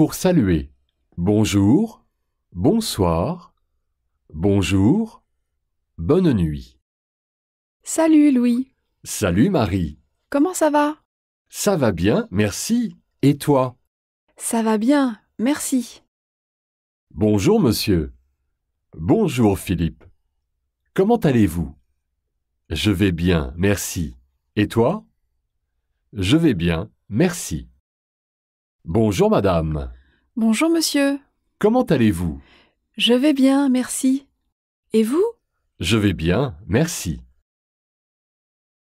pour saluer. Bonjour, bonsoir, bonjour, bonne nuit. Salut Louis. Salut Marie. Comment ça va Ça va bien, merci. Et toi Ça va bien, merci. Bonjour monsieur. Bonjour Philippe. Comment allez-vous Je vais bien, merci. Et toi Je vais bien, merci. Bonjour madame. Bonjour monsieur. Comment allez-vous Je vais bien, merci. Et vous Je vais bien, merci.